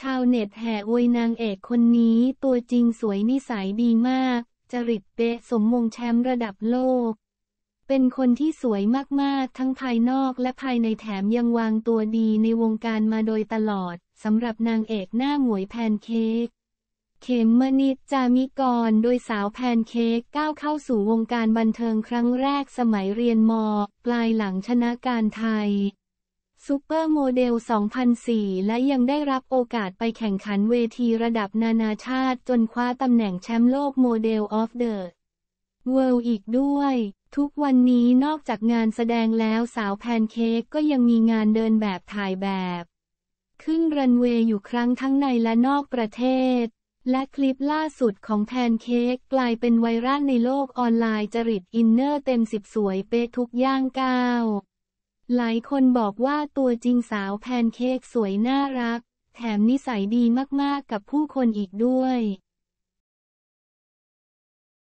ชาวเน็ตแห่อวยนางเอกคนนี้ตัวจริงสวยนิสัยดีมาก จริตเป๊ะสมมงแชมป์ระดับโลก เป็นคนที่สวยมากๆทั้งภายนอกและภายในแถมยังวางตัวดีในวงการมาโดยตลอดสำหรับนางเอกหน้าหมวยแพนเค้กเขมมนิดจามิกรโดยสาวแพนเค้กก้าวเข้าสู่วงการบันเทิงครั้งแรกสมัยเรียนม ปลายหลังชนะการไทยซูเปอร์โมเดล 2004 และยังได้รับโอกาสไปแข่งขันเวทีระดับนานาชาติจนคว้าตำแหน่งแชมป์โลกโมเดลออฟเดอะเวิลด์อีกด้วย ทุกวันนี้นอกจากงานแสดงแล้วสาวแพนเค้กก็ยังมีงานเดินแบบถ่ายแบบขึ้นรันเวย์อยู่ครั้งทั้งในและนอกประเทศ และคลิปล่าสุดของแพนเค้กกลายเป็นไวรัลในโลกออนไลน์จริตอินเนอร์เต็มสิบสวยเป๊ะทุกย่างก้าวหลายคนบอกว่าตัวจริงสาวแพนเค้กสวยน่ารัก แถมนิสัยดีมากๆกับผู้คนอีกด้วย